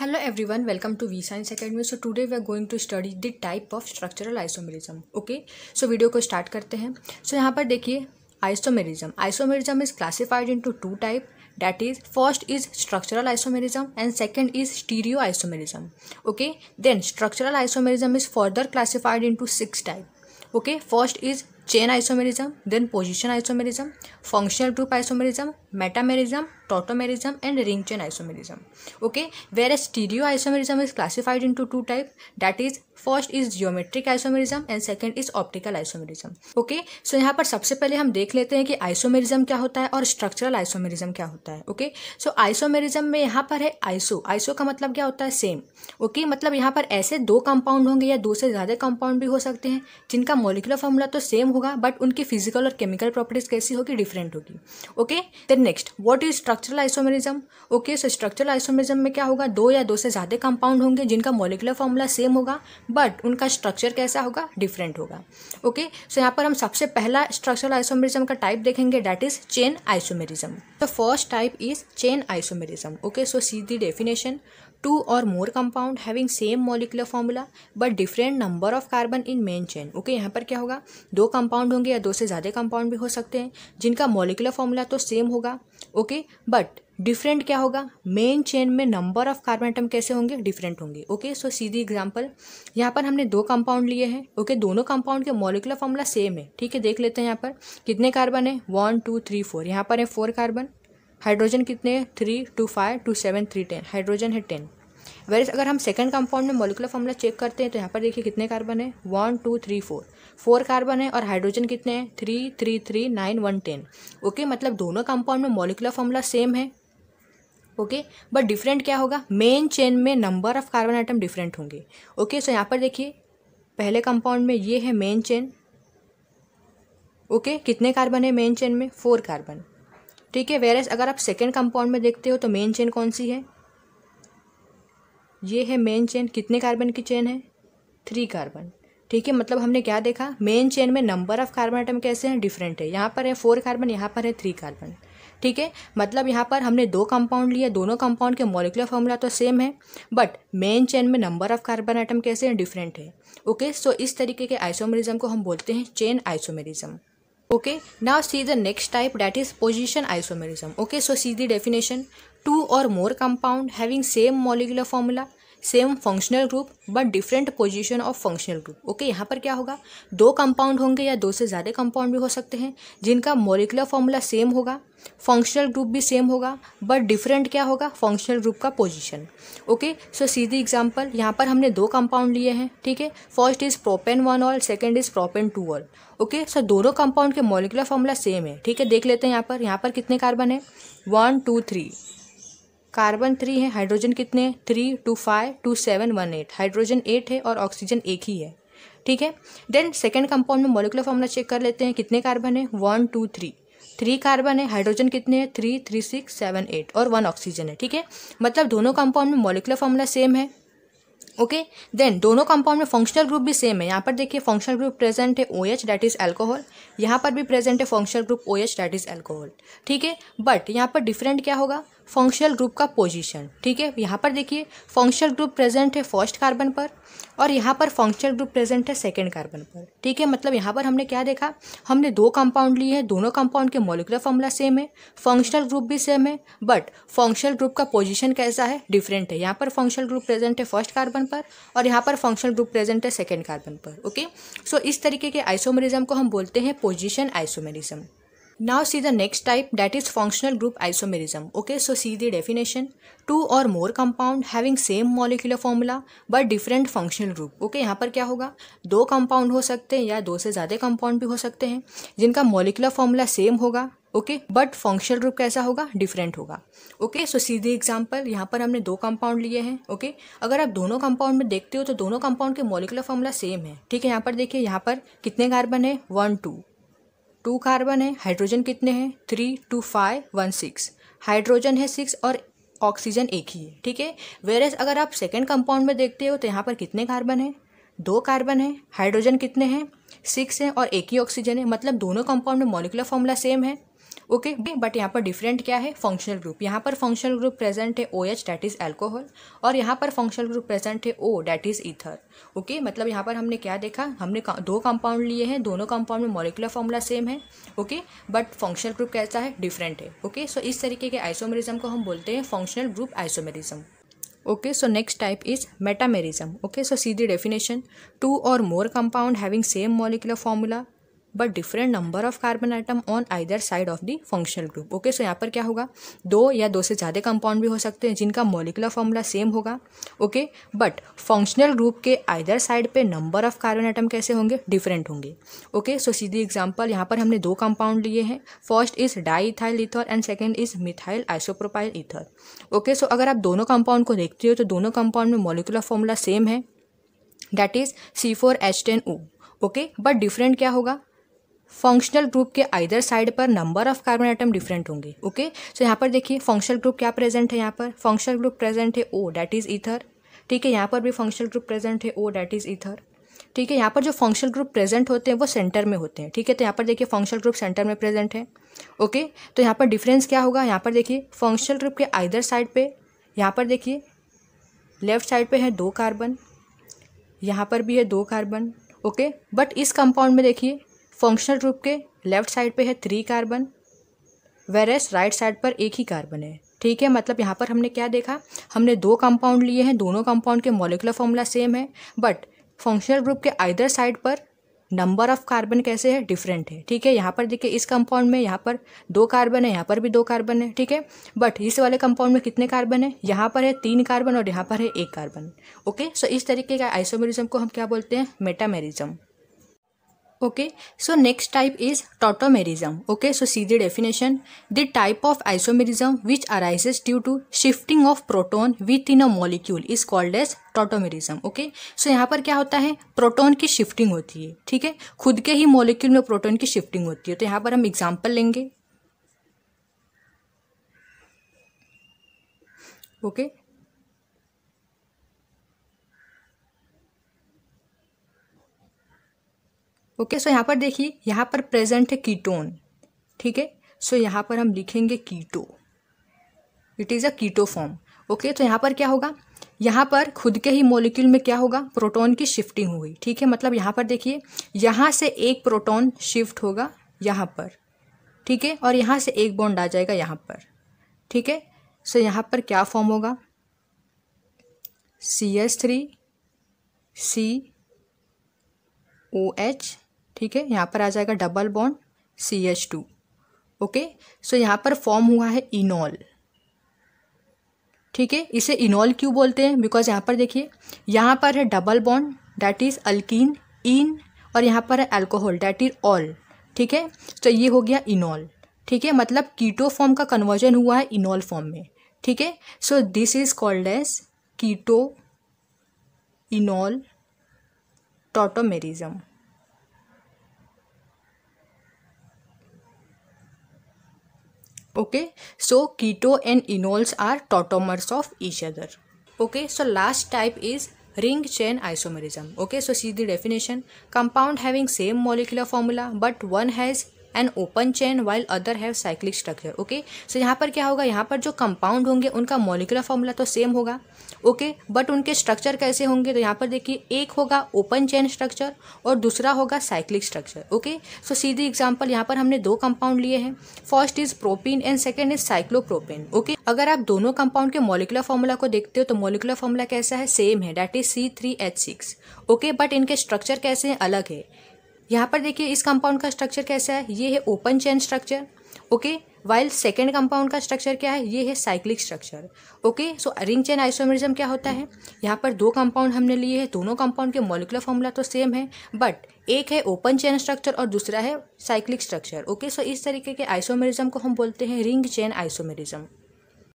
Hello everyone welcome to V science academy so today we are going to study the type of structural isomerism okay so video को start करते हैं so so, यहाँ पर देखिए isomerism isomerism is classified into two type that is first is structural isomerism and second is stereo isomerism okay then structural isomerism is further classified into six type okay first is chain isomerism then position isomerism functional group isomerism metamerism tautomerism metamerism, tautomerism isomerism okay where Okay, stereo isomerism is classified into two type that is first is geometric isomerism and second is optical isomerism okay so यहाँ पर सबसे पहले हम देख लेते हैं कि isomerism क्या होता है और स्ट्रक्चरल आइसोमेरिज्म क्या होता है ओके सो आइसोमेरिज्म में यहाँ पर है आइसो आइसो का मतलब क्या होता है सेम ओके okay? मतलब यहाँ पर ऐसे दो कंपाउंड होंगे या दो से ज़्यादा कंपाउंड भी हो सकते हैं जिनका मोलिकुलर फॉर्मूला तो सेम होगा बट उनकी फिजिकल और केमिकल प्रॉपर्टीज कैसी होगी डिफरेंट होगी okay then next what is structural isomerism okay so structural isomerism में क्या होगा दो या दो से ज़्यादा कंपाउंड होंगे जिनका मोलिकुलर फॉर्मूला सेम होगा बट उनका स्ट्रक्चर कैसा होगा डिफरेंट होगा ओके सो यहाँ पर हम सबसे पहला स्ट्रक्चरल आइसोमेरिज्म का टाइप देखेंगे that is chain isomerism the first type is chain isomerism okay so see the definition two और more compound having same molecular formula but different number of carbon in main chain okay यहाँ पर क्या होगा दो compound होंगे या दो से ज़्यादा कंपाउंड भी हो सकते हैं जिनका मोलिकुलर फॉर्मूला तो सेम होगा ओके बट डिफरेंट क्या होगा मेन चेन में नंबर ऑफ कार्बन आइटम कैसे होंगे डिफरेंट होंगे ओके सो सीधी एग्जांपल यहाँ पर हमने दो कंपाउंड लिए हैं ओके okay, दोनों कंपाउंड के मोलिकुलर फॉर्मूला सेम है ठीक है देख लेते हैं यहाँ पर कितने कार्बन है वन टू थ्री फोर यहाँ पर है फोर कार्बन हाइड्रोजन कितने three two five two seven three ten hydrogen है टेन वेरिस अगर हम सेकंड कंपाउंड में मोलिकुलर फॉर्मूला चेक करते हैं तो यहाँ पर देखिए कितने कार्बन है one two three four four carbon है और हाइड्रोजन कितने हैं three three three nine one ten okay मतलब दोनों कंपाउंड में मोलिकुलर फॉर्मूला सेम है ओके बट डिफरेंट क्या होगा मेन चेन में number of carbon atom different होंगे ओके सो यहाँ पर देखिए पहले कंपाउंड में ये है मेन चेन ओके कितने कार्बन है मेन चेन में फोर कार्बन ठीक है वेरस अगर आप सेकेंड कंपाउंड में देखते हो तो मेन चेन कौन सी है ये है मेन चेन कितने कार्बन की चेन है थ्री कार्बन ठीक है मतलब हमने क्या देखा मेन चेन में नंबर ऑफ कार्बन आइटम कैसे हैं डिफरेंट है यहाँ पर है फोर कार्बन यहाँ पर है थ्री कार्बन ठीक है मतलब यहाँ पर हमने दो कंपाउंड लिए दोनों कंपाउंड के मॉलिकुलर फॉर्मूला तो सेम है बट मेन चेन में नंबर ऑफ कार्बन आइटम कैसे हैं डिफरेंट है ओके सो इस तरीके के आइसोमेरिज्म को हम बोलते हैं chain isomerism okay now see the next type that is position isomerism okay so see the definition two or more compound having same molecular formula same functional group but different position of functional group okay यहाँ पर क्या होगा दो compound होंगे या दो से ज़्यादा कंपाउंड भी हो सकते हैं जिनका मोलिकुलर फॉर्मूला सेम होगा फंक्शनल ग्रुप भी सेम होगा बट डिफरेंट क्या होगा फंक्शनल ग्रुप का पोजिशन ओके सो सीधी एग्जाम्पल यहाँ पर हमने दो कंपाउंड लिए हैं ठीक है first is propan one ol second is propan two ol okay so दोनों कंपाउंड के मोलिकुलर फॉर्मूला सेम है ठीक है देख लेते हैं यहाँ पर यहाँ पर कितने कार्बन है one two three carbon three है हाइड्रोजन कितने three two five two seven one eight hydrogen eight है और ऑक्सीजन एक ही है ठीक है देन सेकेंड कंपाउंड में मोलिकुलर फॉर्मूला चेक कर लेते हैं कितने कार्बन है one two three three carbon है हाइड्रोजन कितने हैं three three six seven eight और वन ऑक्सीजन है ठीक है मतलब दोनों कंपाउंड में मोलिकुलर फॉर्मूला सेम है ओके okay? देन दोनों कंपाउंड में फंक्शनल ग्रुप भी सेम है यहाँ पर देखिए फंक्शनल ग्रुप प्रेजेंट है O H that is alcohol यहाँ पर भी प्रेजेंट है functional group O H that is alcohol ठीक है बट यहाँ पर डिफरेंट क्या होगा फंक्शनल ग्रुप का पोजीशन ठीक है यहाँ पर देखिए फंक्शनल ग्रुप प्रेजेंट है फर्स्ट कार्बन पर और यहाँ पर फंक्शनल ग्रुप प्रेजेंट है सेकेंड कार्बन पर ठीक है मतलब यहाँ पर हमने क्या देखा हमने दो कंपाउंड लिए हैं दोनों कंपाउंड के मोलिकुलर फॉर्मूला सेम है फंक्शनल ग्रुप भी सेम है बट फंक्शनल ग्रुप का पोजिशन कैसा है डिफरेंट है यहाँ पर फंक्शनल ग्रुप प्रेजेंट है फर्स्ट कार्बन पर और यहाँ पर फंक्शनल ग्रुप प्रेजेंट है सेकेंड कार्बन पर ओके सो so, इस तरीके के आइसोमेरिज्म को हम बोलते हैं position isomerism Now see the next type that is functional group isomerism. Okay, so see the definition. Two or more compound having same molecular formula but different functional group. Okay, यहाँ पर क्या होगा दो compound हो सकते हैं या दो से ज़्यादा compound भी हो सकते हैं जिनका molecular formula same होगा ओके बट फंक्शनल ग्रुप कैसा होगा डिफरेंट होगा ओके सो सीधे एग्जांपल यहाँ पर हमने दो कंपाउंड लिए हैं ओके okay? अगर आप दोनों कंपाउंड में देखते हो तो दोनों कंपाउंड के मॉलिकुलर फॉर्मूला सेम है ठीक है यहाँ पर देखिए यहाँ पर कितने कार्बन है वन टू टू कार्बन है हाइड्रोजन कितने हैं three two five one six hydrogen है सिक्स और ऑक्सीजन एक ही है ठीक है वेरस अगर आप सेकेंड कंपाउंड में देखते हो तो यहाँ पर कितने कार्बन है दो कार्बन है हाइड्रोजन कितने हैं सिक्स हैं और एक ही ऑक्सीजन है मतलब दोनों कंपाउंड में मॉलिकुलर फॉर्मूला सेम है ओके बट यहाँ पर डिफरेंट क्या है फंक्शनल ग्रुप यहाँ पर फंक्शनल ग्रुप प्रेजेंट है O H that is alcohol और यहाँ पर फंक्शनल ग्रुप प्रेजेंट है O that is ether okay मतलब यहाँ पर हमने क्या देखा हमने दो कंपाउंड लिए हैं दोनों कंपाउंड में मॉलिकुलर फॉर्मूला सेम है ओके बट फंक्शनल ग्रुप कैसा है डिफरेंट है ओके सो इस तरीके के आइसोमेरिज्म को हम बोलते हैं functional group isomerism okay so next type is metamerism okay so सीधी डेफिनेशन टू और more compound having same molecular formula but different number of carbon atom on either side of the functional group okay so यहाँ पर क्या होगा दो या दो से ज़्यादा कंपाउंड भी हो सकते हैं जिनका मोलिकुलर फॉर्मूला सेम होगा ओके बट फंक्शनल ग्रुप के आइदर साइड पे नंबर ऑफ कार्बन आइटम कैसे होंगे डिफरेंट होंगे ओके सो सीधी एग्जाम्पल यहाँ पर हमने दो कंपाउंड लिए हैं first is diethyl and second is methyl isopropyl ether okay so अगर आप दोनों कंपाउंड को देखते हो तो दोनों कंपाउंड में मोलिकुलर फॉर्मूला सेम है that is C four H ten O okay but different क्या होगा फंक्शनल ग्रुप के आइदर साइड पर number of carbon atom different होंगे ओके सो यहाँ पर देखिए फंक्शनल ग्रुप क्या प्रेजेंट है यहाँ पर फंक्शनल ग्रुप प्रेजेंट है ओ डैट इज ईथर ठीक है यहाँ पर भी फंक्शनल ग्रुप प्रेजेंट है ओ डैट इज ईथर ठीक है यहाँ पर जो फंक्शनल ग्रुप प्रेजेंट होते हैं वो सेंटर में होते हैं ठीक है तो यहाँ पर देखिए फंक्शनल ग्रुप सेंटर में प्रेजेंट है ओके तो यहाँ पर डिफरेंस क्या होगा यहाँ पर देखिए फंक्शनल ग्रुप के आइदर साइड पे यहाँ पर देखिए लेफ्ट साइड पे है दो कार्बन यहाँ पर भी है दो कार्बन ओके बट इस कंपाउंड में देखिए फंक्शनल ग्रुप के लेफ्ट साइड पे है three carbon whereas right side पर एक ही कार्बन है ठीक है मतलब यहाँ पर हमने क्या देखा हमने दो कंपाउंड लिए हैं दोनों कंपाउंड के मोलिकुलर फॉर्मूला सेम है बट फंक्शनल ग्रुप के आइदर साइड पर नंबर ऑफ कार्बन कैसे है डिफरेंट है ठीक है यहाँ पर देखिए इस कंपाउंड में यहाँ पर दो कार्बन है यहाँ पर भी दो कार्बन है ठीक है बट इस वाले कंपाउंड में कितने कार्बन है यहाँ पर है तीन कार्बन और यहाँ पर है एक कार्बन ओके सो इस तरीके का आइसोमेरिज्म को हम क्या बोलते हैं metamerism okay so next type is tautomerism okay so see definition the type of isomerism which arises due to shifting of proton within a molecule is called as tautomerism okay so यहाँ पर क्या होता है proton की shifting होती है ठीक है खुद के ही मोलिक्यूल में प्रोटोन की शिफ्टिंग होती है तो यहाँ पर हम एग्जाम्पल लेंगे ओके okay? ओके सो यहाँ पर देखिए यहाँ पर प्रेजेंट है कीटोन ठीक है सो यहाँ पर हम लिखेंगे keto it is a keto form okay तो यहाँ पर क्या होगा यहाँ पर खुद के ही मोलिक्यूल में क्या होगा प्रोटोन की शिफ्टिंग हुई ठीक है मतलब यहाँ पर देखिए यहाँ से एक प्रोटोन शिफ्ट होगा यहाँ पर ठीक है और यहाँ से एक बॉन्ड आ जाएगा यहाँ पर ठीक है सो यहाँ पर क्या फॉर्म होगा C S three C O H ठीक है यहाँ पर आ जाएगा double bond C H two okay so यहाँ पर फॉर्म हुआ है इनॉल ठीक है इसे इनॉल क्यों बोलते हैं बिकॉज यहाँ पर देखिए यहाँ पर है double bond that is alkene इन और यहाँ पर है एल्कोहल डैट इज ऑल ठीक है तो ये हो गया इनॉल ठीक है मतलब कीटो फॉर्म का कन्वर्जन हुआ है इनॉल फॉर्म में ठीक है so this is called as keto enol tautomerism okay so keto and enols are tautomers of each other okay so last type is ring chain isomerism okay so see the definition compound having same molecular formula but one has an open chain while other have cyclic structure okay so यहाँ पर क्या होगा यहाँ पर जो compound होंगे उनका molecular formula तो सेम होगा ओके बट उनके स्ट्रक्चर कैसे होंगे तो यहाँ पर देखिए एक होगा ओपन चेन स्ट्रक्चर और दूसरा होगा साइक्लिक स्ट्रक्चर ओके सो सीधी एग्जाम्पल यहाँ पर हमने दो कंपाउंड लिए हैं first is propene and second is cyclopropene okay अगर आप दोनों कंपाउंड के मोलिकुलर फॉर्मूला को देखते हो तो मोलिकुलर फॉर्मूला कैसा है सेम है that is C three H six okay but इनके स्ट्रक्चर कैसे हैं अलग है यहाँ पर देखिए इस कंपाउंड का स्ट्रक्चर कैसा है ये है open chain structure okay while second compound का स्ट्रक्चर क्या है ये है cyclic structure okay so ring chain isomerism क्या होता है यहाँ पर दो कंपाउंड हमने लिए हैं दोनों कंपाउंड के मोलिकुलर फॉर्मूला तो सेम है बट एक है ओपन चेन स्ट्रक्चर और दूसरा है साइक्लिक स्ट्रक्चर ओके सो इस तरीके के आइसोमेरिज्म को हम बोलते हैं रिंग चेन आइसोमेरिज्म